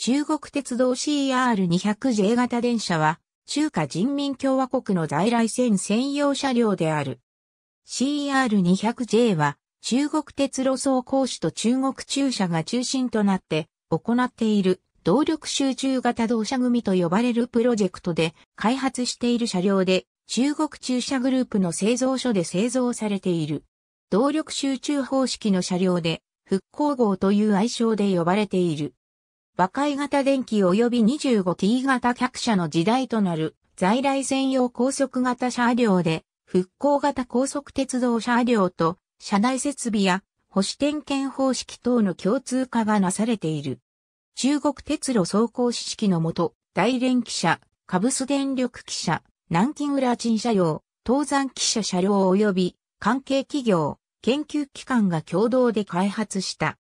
中国鉄道 CR200J 型電車は、中華人民共和国の在来線専用車両である。CR200J は、中国鉄路総工士と中国中車が中心となって、行っている動力集中型動車組と呼ばれるプロジェクトで開発している車両で、中国中車グループの製造所で製造されている。動力集中方式の車両で、復興号という愛称で呼ばれている。和解型電気及び 25T 型客車の時代となる在来専用高速型車両で復興型高速鉄道車両と車内設備や保守点検方式等の共通化がなされている。中国鉄路走行指式のもと、大連汽車、カブス電力汽車、南京浦陳車両、東山汽車車両及び関係企業、研究機関が共同で開発した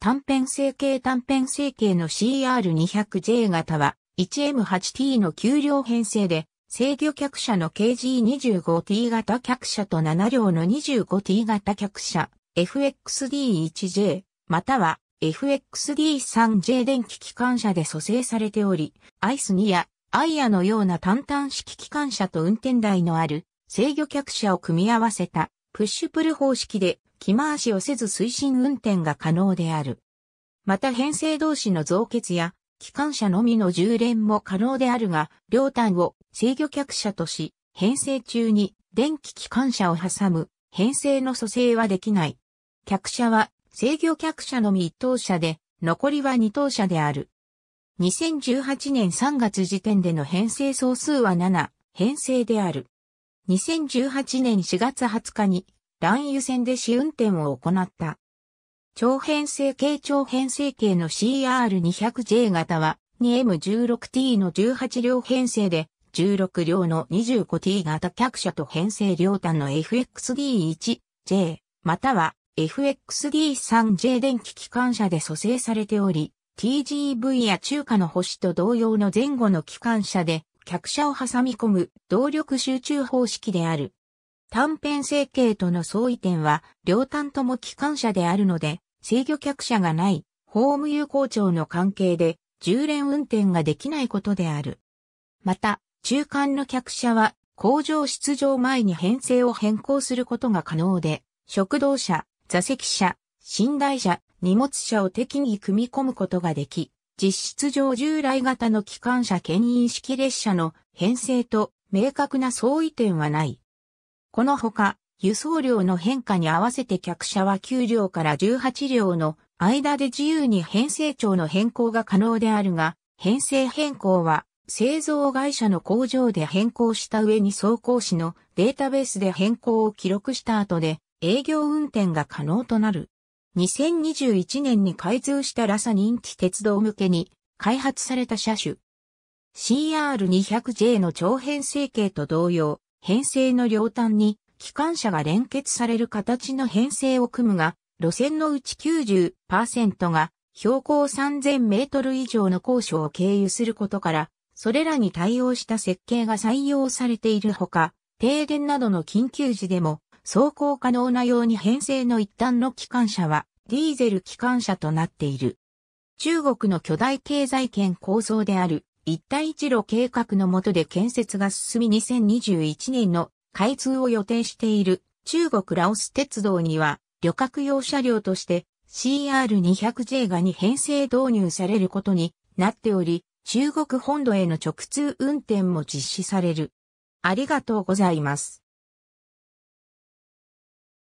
短編成形短編成形の CR200J 型は 1M8T の給料編成で制御客車の KG25T 型客車と7両の 25T 型客車 FXD1J または FXD3J 電気機関車で組成されており、アイス2やアイアのような単単式機関車と運転台のある制御客車を組み合わせたプッシュプル方式で気回しをせず推進運転が可能である。また編成同士の増結や、機関車のみの充電も可能であるが、両端を制御客車とし、編成中に電気機関車を挟む編成の蘇生はできない。客車は制御客車のみ一等車で、残りは二等車である。2018年3月時点での編成総数は7、編成である。2018年4月20日に乱油線で試運転を行った。長編成形長編成形の CR200J 型は 2M16T の18両編成で16両の 25T 型客車と編成両端の FXD1J または FXD3J 電気機関車で蘇生されており TGV や中華の星と同様の前後の機関車で客車を挟み込む動力集中方式である。短編成形との相違点は、両端とも機関車であるので、制御客車がない、ホーム有効庁の関係で、重連運転ができないことである。また、中間の客車は、工場出場前に編成を変更することが可能で、食堂車、座席車、寝台車、荷物車を適宜組み込むことができ、実質上従来型の機関車牽引式列車の編成と明確な相違点はない。このほか、輸送量の変化に合わせて客車は9両から18両の間で自由に編成長の変更が可能であるが、編成変更は製造会社の工場で変更した上に走行士のデータベースで変更を記録した後で営業運転が可能となる。2021年に開通したラサ人気鉄道向けに開発された車種。CR200J の長編成形と同様、編成の両端に機関車が連結される形の編成を組むが、路線のうち90%が標高3000メートル以上の高所を経由することから、それらに対応した設計が採用されているほか、停電などの緊急時でも走行可能なように編成の一端の機関車はディーゼル機関車となっている。中国の巨大経済圏構造である一帯一路計画の下で建設が進み2021年の開通を予定している中国ラオス鉄道には旅客用車両として CR200J が2編成導入されることになっており、中国本土への直通運転も実施される。ありがとうございます。